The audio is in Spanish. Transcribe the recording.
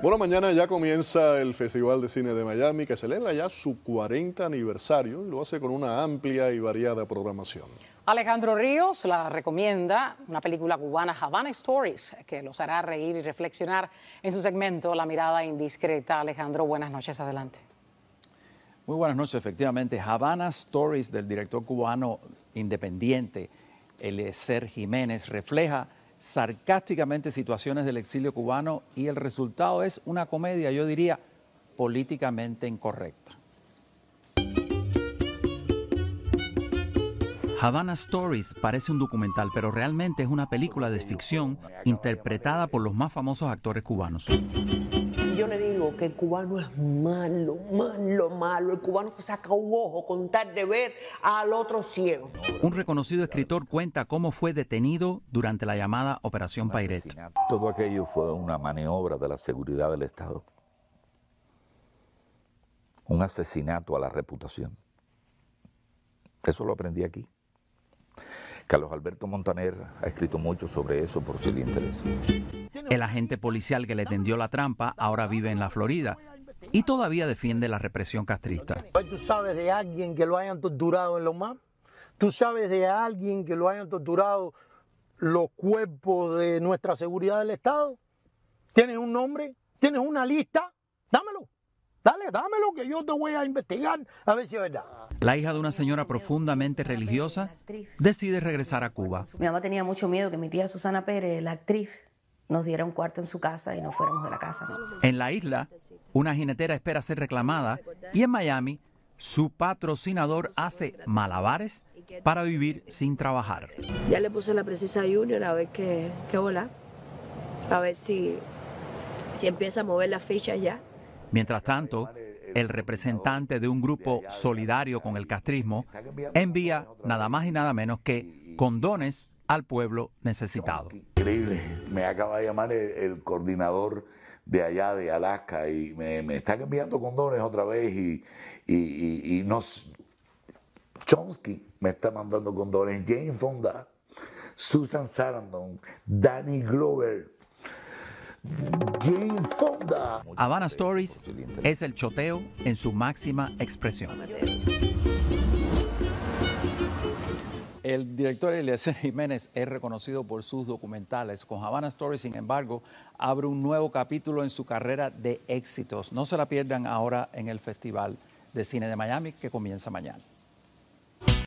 Bueno, mañana ya comienza el Festival de Cine de Miami, que celebra ya su 40 aniversario y lo hace con una amplia y variada programación. Alejandro Ríos la recomienda, una película cubana, Havana Stories, que los hará reír y reflexionar en su segmento La mirada indiscreta. Alejandro, buenas noches, adelante. Muy buenas noches, efectivamente. Havana Stories del director cubano independiente, el Ser Jiménez, refleja sarcásticamente situaciones del exilio cubano y el resultado es una comedia, yo diría, políticamente incorrecta. Havana Stories parece un documental, pero realmente es una película de ficción interpretada por los más famosos actores cubanos que el cubano es malo, malo, malo. El cubano que saca un ojo con tal de ver al otro ciego. Un reconocido escritor cuenta cómo fue detenido durante la llamada Operación Pairet. Todo aquello fue una maniobra de la seguridad del Estado. Un asesinato a la reputación. Eso lo aprendí aquí. Carlos Alberto Montaner ha escrito mucho sobre eso por si le interesa. El agente policial que le tendió la trampa ahora vive en la Florida y todavía defiende la represión castrista. Pues ¿Tú sabes de alguien que lo hayan torturado en los más? ¿Tú sabes de alguien que lo hayan torturado los cuerpos de nuestra seguridad del Estado? ¿Tienes un nombre? ¿Tienes una lista? Dámelo. Dale, dámelo que yo te voy a investigar a ver si es verdad. La hija de una señora profundamente religiosa decide regresar a Cuba. Mi mamá tenía mucho miedo que mi tía Susana Pérez, la actriz, nos diera un cuarto en su casa y nos fuéramos de la casa. En la isla, una jinetera espera ser reclamada y en Miami, su patrocinador hace malabares para vivir sin trabajar. Ya le puse la precisa Junior a ver qué, qué a ver si, si empieza a mover las fichas ya. Mientras tanto, el representante de un grupo solidario con el castrismo envía nada más y nada menos que condones al pueblo necesitado. Me acaba de llamar el, coordinador de allá de Alaska y me, está están enviando condones otra vez y, y, Chomsky me está mandando condones, Jane Fonda, Susan Sarandon, Danny Glover. Jane Fonda. Habana Stories es el choteo en su máxima expresión. El director Eliezer Jiménez es reconocido por sus documentales. Con Havana Story, sin embargo, abre un nuevo capítulo en su carrera de éxitos. No se la pierdan ahora en el Festival de Cine de Miami que comienza mañana.